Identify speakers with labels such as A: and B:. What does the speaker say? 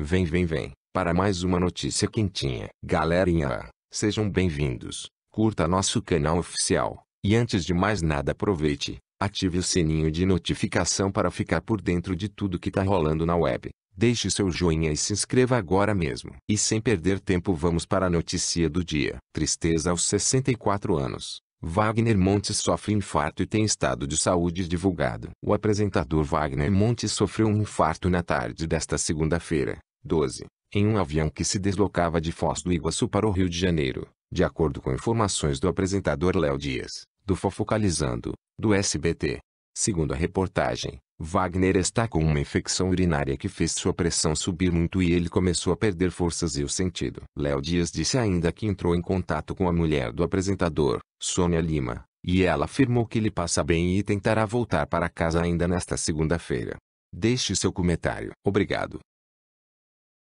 A: Vem, vem, vem, para mais uma notícia quentinha. Galerinha, sejam bem-vindos, curta nosso canal oficial, e antes de mais nada aproveite, ative o sininho de notificação para ficar por dentro de tudo que tá rolando na web. Deixe seu joinha e se inscreva agora mesmo. E sem perder tempo vamos para a notícia do dia. Tristeza aos 64 anos. Wagner Montes sofre infarto e tem estado de saúde divulgado. O apresentador Wagner Montes sofreu um infarto na tarde desta segunda-feira, 12, em um avião que se deslocava de Foz do Iguaçu para o Rio de Janeiro, de acordo com informações do apresentador Léo Dias, do Fofocalizando, do SBT. Segundo a reportagem, Wagner está com uma infecção urinária que fez sua pressão subir muito e ele começou a perder forças e o sentido. Léo Dias disse ainda que entrou em contato com a mulher do apresentador, Sônia Lima, e ela afirmou que ele passa bem e tentará voltar para casa ainda nesta segunda-feira. Deixe seu comentário. Obrigado.